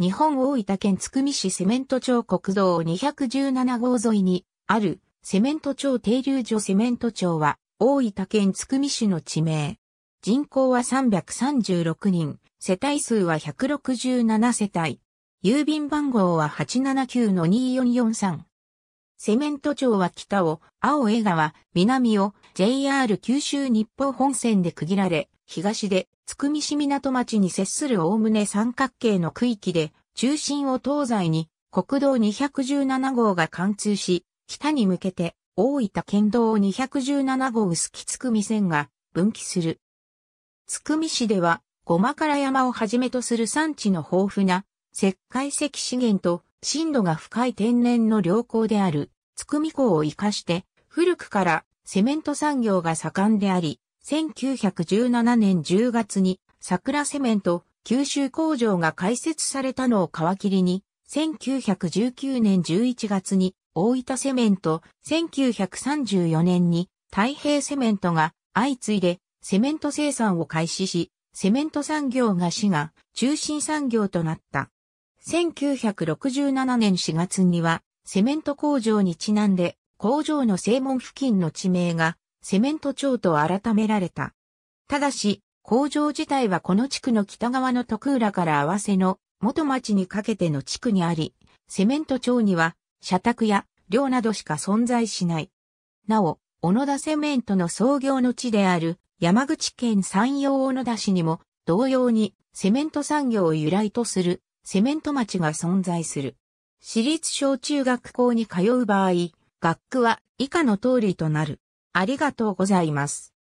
日本大分県津久見市セメント町国道217号沿いにあるセメント町停留所セメント町は大分県津久見市の地名。人口は336人、世帯数は167世帯。郵便番号は879-2443。セメント町は北を青江川、南を JR 九州日報本線で区切られ、東で、つくみ市港町に接する概ね三角形の区域で、中心を東西に、国道217号が貫通し、北に向けて、大分県道217号薄木つくみ線が分岐する。つくみ市では、ごまから山をはじめとする産地の豊富な石灰石資源と深度が深い天然の良港である、つくみ港を活かして、古くからセメント産業が盛んであり、1917年10月に桜セメント九州工場が開設されたのを皮切りに、1919年11月に大分セメント、1934年に太平セメントが相次いでセメント生産を開始し、セメント産業が市が中心産業となった。1967年4月にはセメント工場にちなんで工場の正門付近の地名がセメント町と改められた。ただし、工場自体はこの地区の北側の徳浦から合わせの元町にかけての地区にあり、セメント町には社宅や寮などしか存在しない。なお、小野田セメントの創業の地である山口県山陽小野田市にも同様にセメント産業を由来とするセメント町が存在する。私立小中学校に通う場合、学区は以下の通りとなる。ありがとうございます。